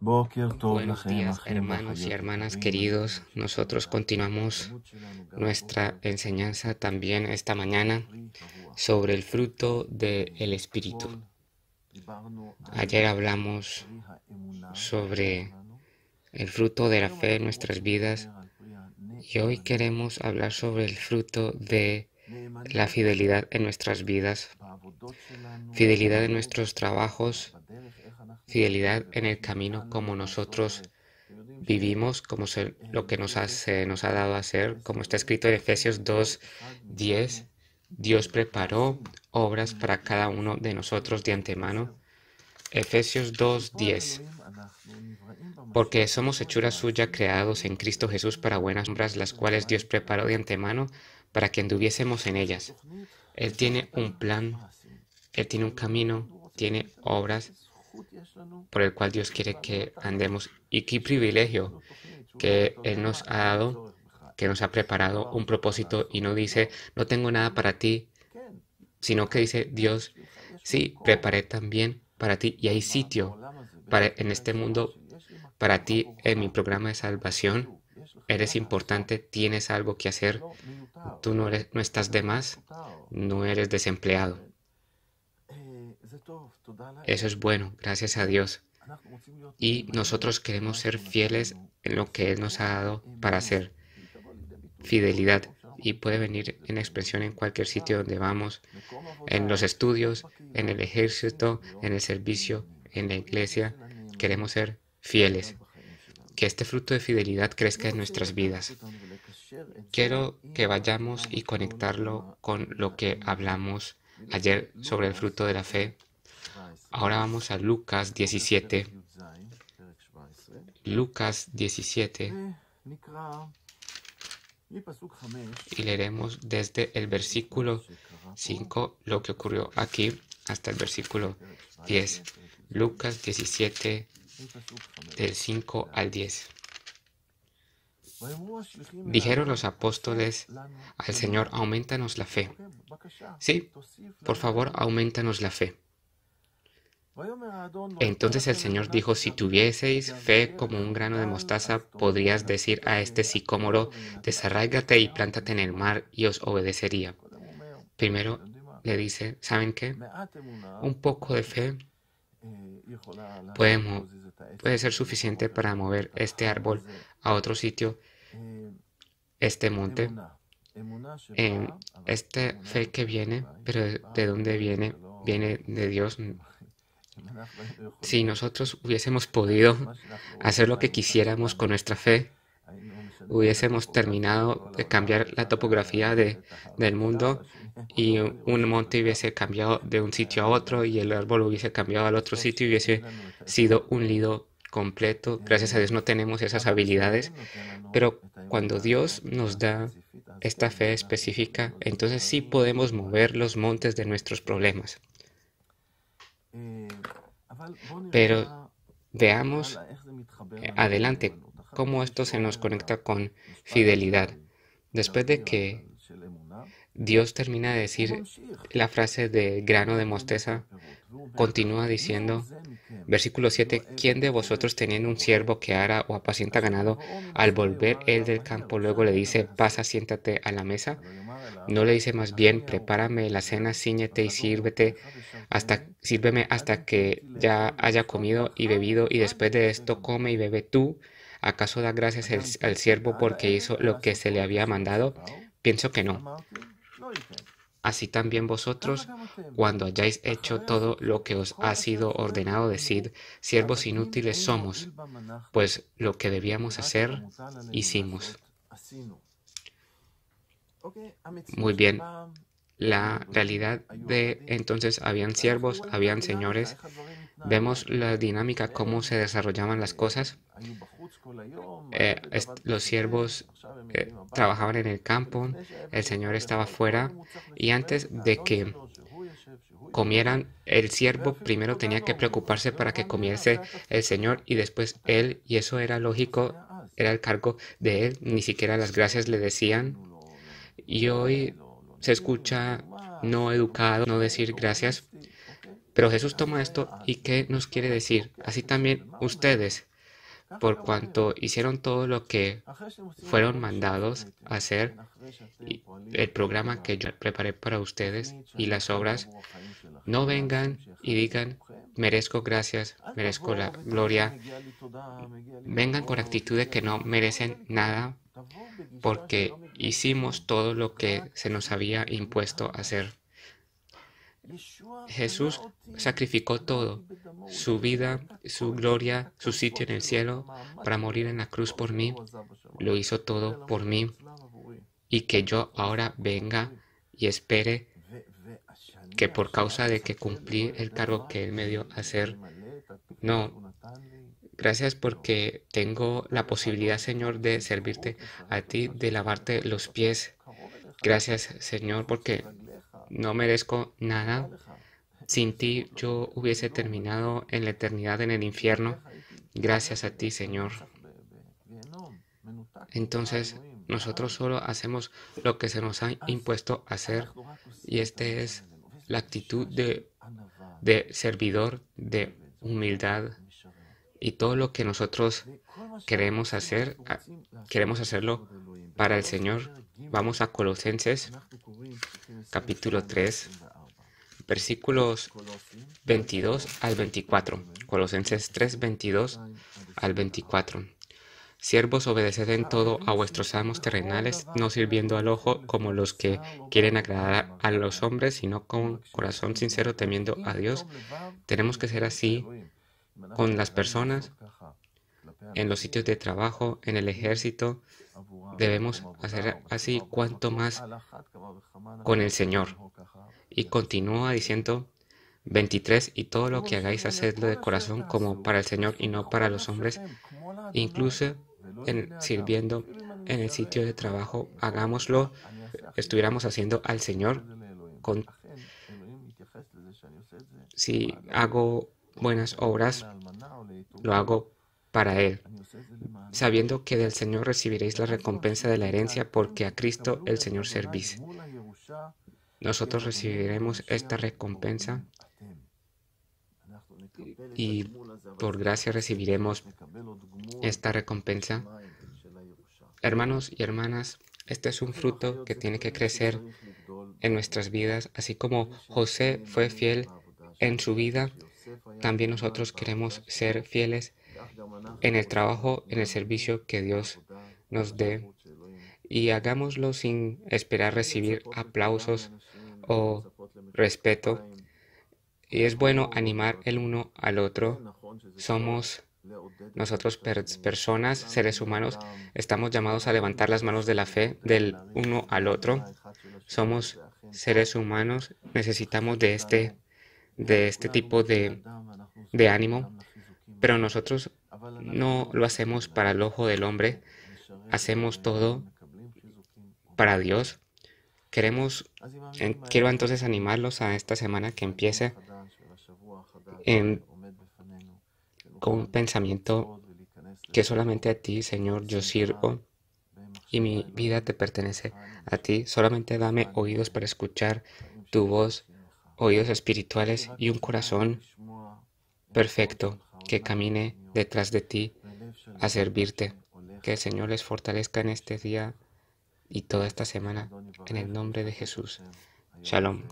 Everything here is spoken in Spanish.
Buenos días, hermanos y hermanas queridos. Nosotros continuamos nuestra enseñanza también esta mañana sobre el fruto del Espíritu. Ayer hablamos sobre el fruto de la fe en nuestras vidas y hoy queremos hablar sobre el fruto de la fidelidad en nuestras vidas, fidelidad en nuestros trabajos, fidelidad en el camino como nosotros vivimos, como lo que nos, nos ha dado a hacer, como está escrito en Efesios 2, 10. Dios preparó obras para cada uno de nosotros de antemano. Efesios 2:10. Porque somos hechuras suyas creados en Cristo Jesús para buenas obras, las cuales Dios preparó de antemano para que anduviésemos en ellas. Él tiene un plan, Él tiene un camino, tiene obras por el cual Dios quiere que andemos. Y qué privilegio que Él nos ha dado, que nos ha preparado un propósito y no dice, no tengo nada para ti, sino que dice, Dios, sí, preparé también para ti y hay sitio para, en este mundo para ti en mi programa de salvación. Eres importante, tienes algo que hacer, tú no, eres, no estás de más, no eres desempleado. Eso es bueno, gracias a Dios. Y nosotros queremos ser fieles en lo que Él nos ha dado para hacer. Fidelidad. Y puede venir en expresión en cualquier sitio donde vamos, en los estudios, en el ejército, en el servicio, en la iglesia. Queremos ser fieles. Que este fruto de fidelidad crezca en nuestras vidas. Quiero que vayamos y conectarlo con lo que hablamos ayer sobre el fruto de la fe Ahora vamos a Lucas 17. Lucas 17. Eh, y leeremos desde el versículo 5 lo que ocurrió aquí hasta el versículo 10. Lucas 17 del 5 al 10. Dijeron los apóstoles al Señor, aumentanos la fe. Sí, por favor, aumentanos la fe. Entonces el Señor dijo, si tuvieseis fe como un grano de mostaza, podrías decir a este sicómoro, desarráigate y plántate en el mar y os obedecería. Primero le dice, ¿saben qué? Un poco de fe puede, ser suficiente para mover este árbol a otro sitio, este monte. En esta fe que viene, pero de dónde viene, viene de Dios, si nosotros hubiésemos podido hacer lo que quisiéramos con nuestra fe, hubiésemos terminado de cambiar la topografía del mundo y un monte hubiese cambiado de un sitio a otro y el árbol hubiese cambiado al otro sitio y hubiese sido un lido completo. Gracias a Dios no tenemos esas habilidades, pero cuando Dios nos da esta fe específica, entonces sí podemos mover los montes de nuestros problemas. Pero veamos eh, adelante cómo esto se nos conecta con fidelidad. Después de que Dios termina de decir la frase de grano de mosteza, continúa diciendo, versículo 7, ¿quién de vosotros teniendo un siervo que ara o apacienta ganado, al volver él del campo luego le dice, pasa, siéntate a la mesa? No le dice más bien, prepárame la cena, ciñete y sírvete hasta, sírveme hasta que ya haya comido y bebido y después de esto come y bebe tú. ¿Acaso da gracias al siervo porque hizo lo que se le había mandado? Pienso que no. Así también vosotros, cuando hayáis hecho todo lo que os ha sido ordenado, decir siervos inútiles somos, pues lo que debíamos hacer, hicimos. Muy bien. La eh, realidad de entonces habían siervos, habían señores. Vemos la dinámica, cómo se desarrollaban las eh, cosas. Eh, los siervos trabajaban en el campo, el señor estaba fuera y antes de que comieran, el siervo primero tenía que preocuparse para que comiese el Señor y después él, y eso era lógico, ah, era el cargo de él, ni siquiera las gracias le decían, y hoy se escucha no educado, no decir gracias. Pero Jesús toma esto y ¿qué nos quiere decir? Así también ustedes, por cuanto hicieron todo lo que fueron mandados a hacer, el programa que yo preparé para ustedes y las obras, no vengan y digan, merezco gracias, merezco la gloria. Vengan con actitudes que no merecen nada, porque hicimos todo lo que se nos había impuesto hacer. Jesús sacrificó todo, su vida, su gloria, su sitio en el cielo, para morir en la cruz por mí. Lo hizo todo por mí. Y que yo ahora venga y espere que por causa de que cumplí el cargo que Él me dio hacer, no, Gracias porque tengo la posibilidad, Señor, de servirte a ti, de lavarte los pies. Gracias, Señor, porque no merezco nada. Sin ti yo hubiese terminado en la eternidad en el infierno. Gracias a ti, Señor. Entonces, nosotros solo hacemos lo que se nos ha impuesto hacer y esta es la actitud de, de servidor, de humildad, y todo lo que nosotros queremos hacer, ah, queremos hacerlo para el Señor. Vamos a Colosenses capítulo 3, versículos 22 al 24. Colosenses 3, 22 al 24. Siervos, obedeced en todo a vuestros amos terrenales, no sirviendo al ojo como los que quieren agradar a los hombres, sino con corazón sincero temiendo a Dios. Tenemos que ser así con las personas, en los sitios de trabajo, en el ejército. Debemos hacer así cuanto más con el Señor. Y continúa diciendo 23, y todo lo que hagáis, hacedlo de corazón como para el Señor y no para los hombres, incluso en, sirviendo en el sitio de trabajo, hagámoslo, estuviéramos haciendo al Señor. si hago buenas obras, lo hago para Él, sabiendo que del Señor recibiréis la recompensa de la herencia, porque a Cristo el Señor servís. Nosotros recibiremos esta recompensa y por gracia recibiremos esta recompensa. Hermanos y hermanas, este es un fruto que tiene que crecer en nuestras vidas, así como José fue fiel en su vida, también nosotros queremos ser fieles en el trabajo, en el servicio que Dios nos dé y hagámoslo sin esperar recibir aplausos o respeto. Y es bueno animar el uno al otro. Somos nosotros personas, seres humanos, estamos llamados a levantar las manos de la fe del uno al otro. Somos seres humanos, necesitamos de este de este tipo de, ánimo, pero nosotros no lo hacemos para el ojo del hombre, hacemos todo para Dios. Queremos, quiero entonces animarlos a esta semana que empiece con un pensamiento que solamente a ti, Señor, yo sirvo y mi vida te pertenece a ti. Solamente dame oídos para escuchar tu voz oídos espirituales y un corazón perfecto que camine detrás de ti a servirte. Que el Señor les fortalezca en este día y toda esta semana en el nombre de Jesús. Shalom.